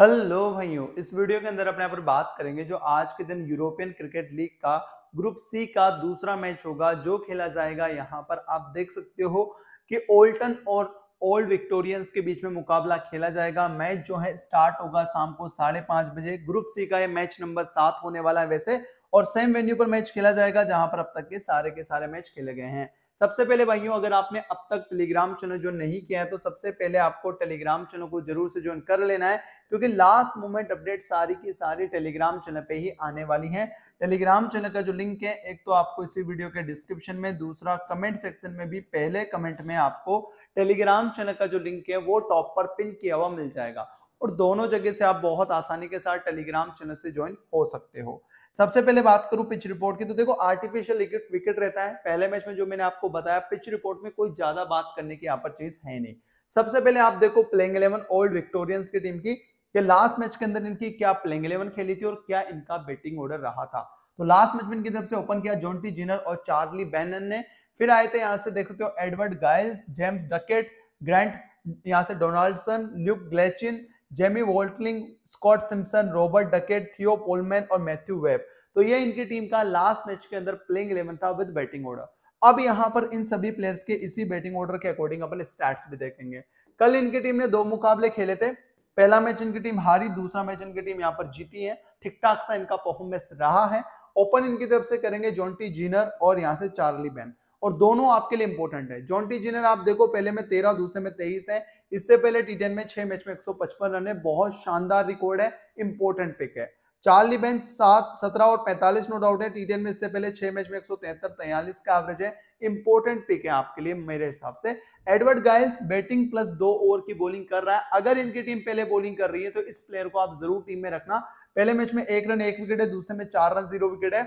hello भाइयों इस video के अंदर अपने यहाँ पर बात करेंगे जो आज के दिन यूरोपियन क्रिकेट लीग का ग्रुप सी का दूसरा मैच होगा जो खेला जाएगा यहाँ पर आप देख सकते हो कि ओल्टन और ओल्ड विक्टोरियंस के बीच में मुकाबला खेला जाएगा मैच जो है स्टार्ट होगा शाम को साढ़े पांच बजे ग्रुप सी का ये मैच नंबर सात होने वाला है वैसे और सेम वेन्यू पर मैच खेला जाएगा जहां पर अब तक के सारे के सारे मैच खेले गए हैं सबसे पहले भाइयों अगर आपने अब तक टेलीग्राम चैनल ज्वाइन नहीं किया है तो सबसे पहले आपको टेलीग्राम चैनल को जरूर से ज्वाइन कर लेना है क्योंकि लास्ट मोमेंट अपडेट सारी की सारी टेलीग्राम चैनल पे ही आने वाली है टेलीग्राम चैनल का जो लिंक है एक तो आपको इसी वीडियो के डिस्क्रिप्शन में दूसरा कमेंट सेक्शन में भी पहले कमेंट में आपको टेलीग्राम चैनल का जो लिंक है वो टॉप पर पिन किया हुआ मिल जाएगा और दोनों जगह से आप बहुत आसानी के साथ टेलीग्राम चैनल से ज्वाइन हो सकते हो सबसे पहले बात करूं पिच रिपोर्ट की तो देखो आर्टिफिशियल विकेट रहता है पहले मैच में जो मैंने आपको बताया पिच रिपोर्ट में कोई ज्यादा बात करने की यहाँ पर चीज है नहीं सबसे पहले आप देखो प्लेइंग इलेवन ओल्ड विक्टोरियंस की टीम की कि लास्ट मैच के अंदर इनकी क्या प्लेइंग इलेवन खेली थी और क्या इनका बैटिंग ऑर्डर रहा था तो लास्ट मैच में इनकी तरफ से ओपन किया जोनटी जिनर और चार्ली बैनन ने फिर आए थे यहाँ से देख सकते हो Edward Giles James Duckett Grant यहाँ से Donaldson Luke Glechin Jamie Woltling Scott Simpson Robert Duckett Theo Pullman और मैथ्यू वेब तो ये इनकी टीम का लास्ट मैच के अंदर प्लेइंग इलेवन था विद बैटिंग ऑर्डर अब यहाँ पर इन सभी प्लेयर्स के इसी बैटिंग ऑर्डर के अकॉर्डिंग अपन स्टैट्स भी देखेंगे कल इनकी टीम ने दो मुकाबले खेले थे पहला मैच इनकी टीम हारी दूसरा मैच इनकी टीम यहाँ पर जीती है ठीक ठाक सा इनका परफॉर्मेंस रहा है ओपन इनकी तरफ से करेंगे जोनटी जीनर और यहाँ से चार्ली बैन और दोनों आपके लिए इंपॉर्टेंट है जॉन्टी जिनर आप देखो पहले में तेरह दूसरे में तेईस है इससे पहले टी में छह मैच में एक रन है बहुत शानदार रिकॉर्ड है इंपॉर्टेंट पिक है चार्ली बेंच सात सत्रह और पैंतालीस नो डाउट है टी में इससे पहले छह मैच में एक सौ तिहत्तर तैयालीस का एवरेज है इंपॉर्टेंट पिक है आपके लिए मेरे हिसाब से एडवर्ड गाइल्स बैटिंग प्लस दो ओवर की बॉलिंग कर रहा है अगर इनकी टीम पहले बॉलिंग कर रही है तो इस प्लेयर को आप जरूर टीम में रखना पहले मैच में एक रन एक विकेट है दूसरे में चार रन जीरो विकेट है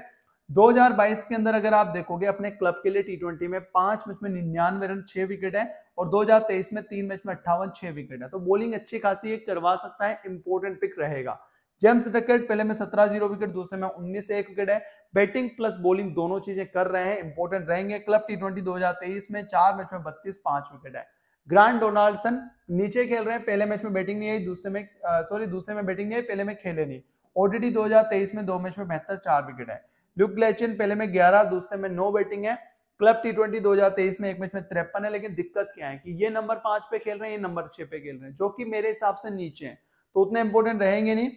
2022 के अंदर अगर आप देखोगे अपने क्लब के लिए टी ट्वेंटी में पांच मैच में निन्यानवे रन छह विकेट है और 2023 में तीन मैच में अट्ठावन छह विकेट है तो बॉलिंग अच्छी खासी एक करवा सकता है इंपॉर्टेंट पिक रहेगा जेम्स रकेट पहले में सत्रह जीरो विकेट दूसरे में उन्नीस एक विकेट है बैटिंग प्लस बॉलिंग दोनों चीजें कर रहे हैं इंपॉर्टेंट रहेंगे क्लब टी ट्वेंटी में चार मैच में बत्तीस पांच विकेट है ग्रांड डोनाल्डसन नीचे खेल रहे हैं पहले मैच में बैटिंग नहीं आई दूसरे में सॉरी दूसरे में बैटिंग नहीं आई पहले में खेले नहीं ओडीडी 2023 में दो मैच में बेहतर चार विकेट है ल्यूक पहले में ग्यारह दूसरे में नो बैटिंग है क्लब टी ट्वेंटी दो हजार तेईस में एक मैच में तिरपन है लेकिन दिक्कत क्या है कि ये नंबर पांच पे खेल रहे हैं ये नंबर छह पे खेल रहे हैं जो कि मेरे हिसाब से नीचे हैं तो उतने इंपोर्टेंट रहेंगे नहीं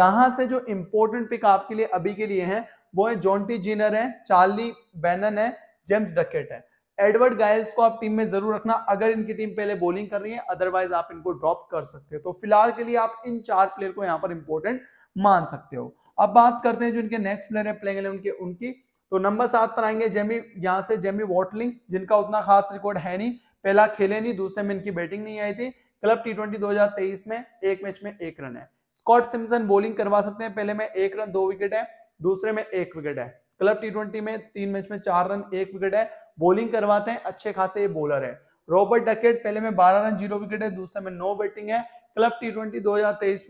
यहां से जो इंपोर्टेंट पिक आपके लिए अभी के लिए है वो है जॉन्टी जीनर है चार्ली बैनन है जेम्स डकेट है एडवर्ड गायल्स को आप टीम में जरूर रखना अगर इनकी टीम पहले बॉलिंग कर रही है अदरवाइज आप इनको ड्रॉप कर सकते हो तो फिलहाल के लिए आप इन चार प्लेयर को यहाँ पर इंपोर्टेंट मान सकते हो अब बात करते हैं जो इनके नेक्स्ट प्लेयर है प्लेइंग उनके उनकी तो नंबर सात पर आएंगे जेमी यहाँ से जेमी वॉटलिंग जिनका उतना खास रिकॉर्ड है नहीं पहला खेले नहीं दूसरे में इनकी बैटिंग नहीं आई थी क्लब टी ट्वेंटी दो में एक मैच में एक रन है स्कॉट सिमसन बॉलिंग करवा सकते हैं पहले में एक रन दो विकेट है दूसरे में एक विकेट है क्लब टी ट्वेंटी में तीन मैच में चार रन एक विकेट है बॉलिंग करवाते हैं अच्छे खासे ये बॉलर है रॉबर्ट डकेट पहले में बारह रन जीरो विकेट है दूसरे में नौ बैटिंग है क्लब टी ट्वेंटी दो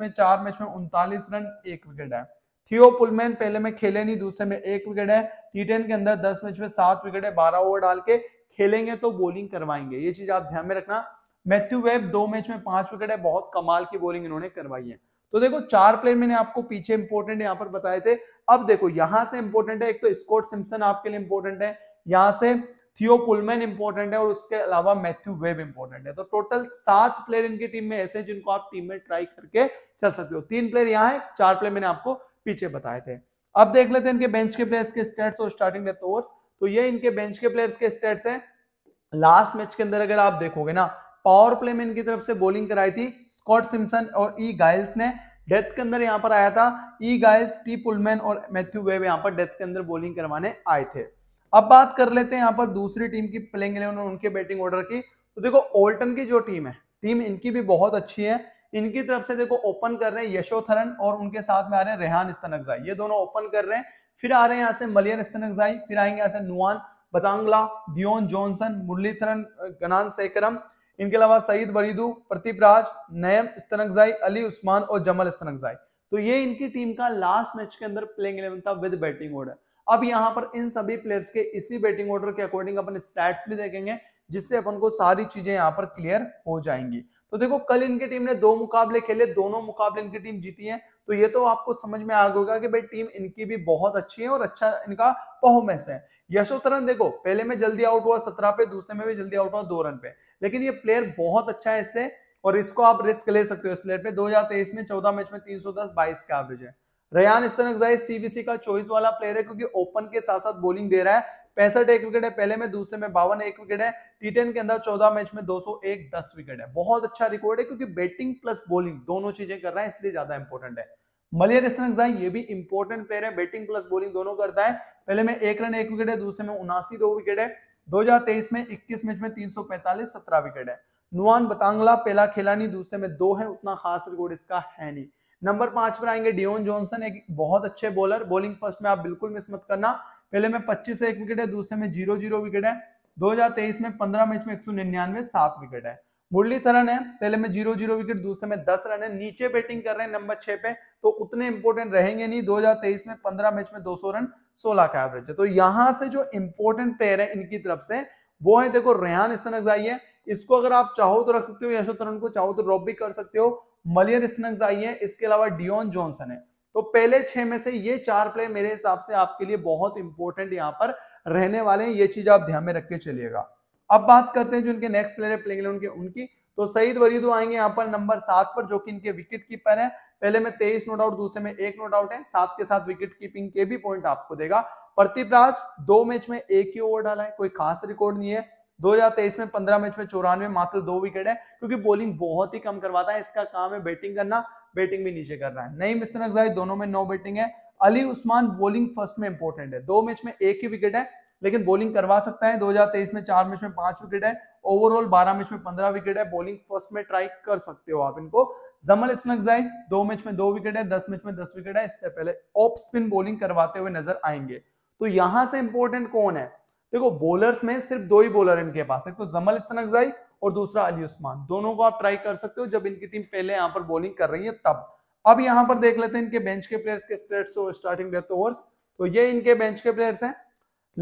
में चार मैच में उनतालीस रन एक विकेट है थियो पुलमैन पहले में खेले नहीं दूसरे में एक विकेट है टी टेन के अंदर दस मैच में सात विकेट है बारह ओवर डाल के खेलेंगे तो बॉलिंग करवाएंगे ये चीज आप ध्यान में रखना मैथ्यू वेब दो मैच में पांच विकेट है बहुत कमाल की बॉलिंग इन्होंने करवाई है तो देखो चार प्लेयर मैंने आपको पीछे इंपोर्टेंट यहाँ पर बताए थे अब देखो यहां से इंपोर्टेंट है एक तो स्कॉट सिम्सन आपके लिए इंपोर्टेंट है यहां से थियो पुलमैन इंपोर्टेंट है और उसके अलावा मैथ्यू वेब इंपोर्टेंट है तो टोटल सात प्लेयर इनकी टीम में ऐसे जिनको आप टीम में ट्राई करके चल सकते हो तीन प्लेयर यहाँ है चार प्लेयर मैंने आपको पीछे बताए थे अब देख लेते हैं इनके बेंच के प्लेयर्स के स्टेट्स और स्टार्टिंग डेथ ओवर्स तो ये इनके बेंच के प्लेयर्स के स्टेट्स हैं लास्ट मैच के अंदर अगर आप देखोगे ना पावर प्ले में इनकी तरफ से बॉलिंग कराई थी स्कॉट सिमसन और ई गाइल्स ने डेथ के अंदर यहां पर आया था ई गाइल्स टी पुलमैन और मैथ्यू वेब यहां पर डेथ के अंदर बॉलिंग करवाने आए थे अब बात कर लेते हैं यहां पर दूसरी टीम की प्लेइंग इलेवन और उनके बैटिंग ऑर्डर की तो देखो ओल्टन की जो टीम है टीम इनकी भी बहुत अच्छी है इनकी तरफ से देखो ओपन कर रहे हैं यशोथरन और उनके साथ में आ रहे हैं रेहान स्तनकजाई ये दोनों ओपन कर रहे हैं फिर आ रहे हैं यहाँ से मलियर स्तनकजाई फिर आएंगे यहाँ से नुआन बतांगला दियोन जॉनसन मुरलीथरन गनान सेकरम इनके अलावा सईद वरीदू प्रतीप राज नयम स्तनकजाई अली उस्मान और जमल स्तनकजाई तो ये इनकी टीम का लास्ट मैच के अंदर प्लेइंग इलेवन था विद बैटिंग ऑर्डर अब यहाँ पर इन सभी प्लेयर्स के इसी बैटिंग ऑर्डर के अकॉर्डिंग अपन स्टैट्स भी देखेंगे जिससे अपन को सारी चीजें यहाँ पर क्लियर हो जाएंगी तो देखो कल इनकी टीम ने दो मुकाबले खेले दोनों मुकाबले इनकी टीम जीती है तो ये तो आपको समझ में आ गया कि भाई टीम इनकी भी बहुत अच्छी है और अच्छा इनका परफॉर्मेंस है यशोतरन देखो पहले में जल्दी आउट हुआ सत्रह पे दूसरे में भी जल्दी आउट हुआ दो रन पे लेकिन ये प्लेयर बहुत अच्छा है इससे और इसको आप रिस्क ले सकते हो इस प्लेयर पे 2023 में 14 मैच में 310 22 का एवरेज है रयान तरह सीबीसी का चॉइस वाला प्लेयर है क्योंकि ओपन के साथ साथ बॉलिंग दे रहा है पैंसठ एक विकेट है पहले में दूसरे में बावन एक विकेट है टी टेन के अंदर चौदह मैच में दो सौ एक दस विकेट है बहुत अच्छा रिकॉर्ड है क्योंकि बैटिंग प्लस बॉलिंग दोनों चीजें कर रहा है इसलिए ज्यादा इंपॉर्टेंट है मलियर इसनकजाई ये भी इंपॉर्टेंट प्लेयर है बैटिंग प्लस बॉलिंग दोनों करता है पहले में एक रन एक विकेट है दूसरे में उनासी दो विकेट है दो में इक्कीस मैच में पैंतालीस सत्रह विकेट है नुआन बतांगला पहला खेला नहीं दूसरे में दो है उतना खास रिकॉर्ड इसका है नहीं नंबर पांच पर आएंगे डिओन जॉनसन एक बहुत अच्छे बॉलर बॉलिंग फर्स्ट में आप बिल्कुल मिस मत करना पहले में पच्चीस एक विकेट है दूसरे में जीरो जीरो विकेट है 2023 में 15 मैच में एक सौ निन्यानवे सात विकेट है मुरलीधरन है पहले में जीरो जीरो विकेट दूसरे में दस रन है नीचे बैटिंग कर रहे हैं नंबर छह पे तो उतने इंपोर्टेंट रहेंगे नहीं तेईस में पंद्रह मैच में सौ रन सोलह का एवरेज है तो यहां से जो इंपोर्टेंट प्लेयर है इनकी तरफ से वो है देखो रेहान इस्तनकजाई है इसको अगर आप चाहो तो रख सकते हो तरन को चाहो तो ड्रॉप भी कर सकते हो मलियर इस्तनकजाई है इसके अलावा डियोन जॉनसन है तो पहले छह में से ये चार प्ले मेरे हिसाब से आपके लिए बहुत इंपॉर्टेंट यहां पर रहने वाले हैं ये चीज आप ध्यान में रख के चलिएगा अब बात करते हैं जो इनके नेक्स्ट प्लेयर प्लेंग उनके उनकी तो सईद वरीदो आएंगे यहाँ पर नंबर सात पर जो कि इनके विकेट कीपर है पहले में तेईस नोट आउट दूसरे में एक नोट आउट है सात के साथ विकेट कीपिंग के भी पॉइंट आपको देगा प्रदीप राज दो मैच में एक ही ओवर डाला है कोई खास रिकॉर्ड नहीं है 2023 में 15 मैच में चौरानवे मात्र दो विकेट है क्योंकि बॉलिंग बहुत ही कम करवाता है इसका काम है बैटिंग करना बैटिंग भी नीचे कर रहा है नई मिस्टर अगजाई दोनों में नौ बैटिंग है अली उस्मान बॉलिंग फर्स्ट में इंपॉर्टेंट है दो मैच में एक ही विकेट है लेकिन बॉलिंग करवा सकता है 2023 में चार मैच में पांच विकेट है ओवरऑल 12 मैच में 15 विकेट है बॉलिंग फर्स्ट में ट्राई कर सकते हो आप इनको जमल स्नकजाई दो मैच में दो विकेट है दस मैच में दस विकेट है इससे पहले ऑफ स्पिन बॉलिंग करवाते हुए नजर आएंगे तो यहां से इंपॉर्टेंट कौन है देखो बॉलर्स में सिर्फ दो ही बॉलर इनके पास है तो जमल इस्तनकजाई और दूसरा अली उस्मान दोनों को आप ट्राई कर सकते हो जब इनकी टीम पहले यहाँ पर बॉलिंग कर रही है तब अब यहाँ पर देख लेते हैं इनके बेंच के प्लेयर्स के स्टेट्स और स्टार्टिंग ओवर्स तो ये इनके बेंच के प्लेयर्स हैं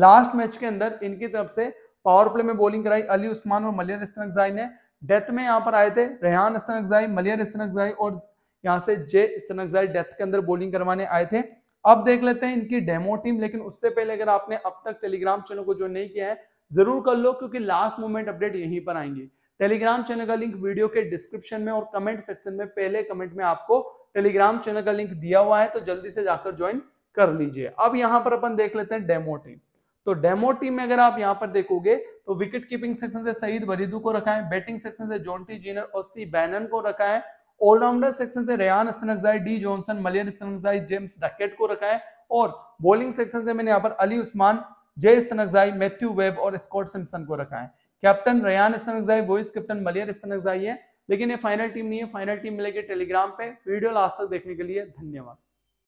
लास्ट मैच के अंदर इनकी तरफ से पावर प्ले में बॉलिंग कराई अली उस्मान और मलियर इस्तनकजाई ने डेथ में यहाँ पर आए थे रेहान इस्तनकजाई मलियर इस्तनकजाई और यहाँ से जे इस्तनकजाई डेथ के अंदर बॉलिंग करवाने आए थे अब देख लेते हैं इनकी डेमो टीम लेकिन उससे पहले अगर आपने अब तक टेलीग्राम चैनल को ज्वाइन नहीं किया है जरूर कर लो क्योंकि लास्ट मोमेंट अपडेट यहीं पर आएंगे टेलीग्राम चैनल का लिंक वीडियो के डिस्क्रिप्शन में और कमेंट सेक्शन में पहले कमेंट में आपको टेलीग्राम चैनल का लिंक दिया हुआ है तो जल्दी से जाकर ज्वाइन कर लीजिए अब यहाँ पर अपन देख लेते हैं डेमो टीम तो डेमो टीम में अगर आप यहाँ पर देखोगे तो विकेट कीपिंग सेक्शन से सईद वरीदू को रखा है बैटिंग सेक्शन से जोनटी जीनर और सी बैनन को रखा है ऑलराउंडर सेक्शन से Rayan Stanikzai D Johnson Maliar Stanikzai James Duckett को रखा है और बॉलिंग सेक्शन से मैंने यहाँ पर अली उस्मान जय स्तनजाई मैथ्यू वेब और स्कॉट सिम्पसन को रखा है captain Rayan Stanikzai vice captain Maliar Stanikzai है लेकिन ये फाइनल टीम नहीं है फाइनल टीम मिलेगी टेलीग्राम पे वीडियो लास्ट तक देखने के लिए धन्यवाद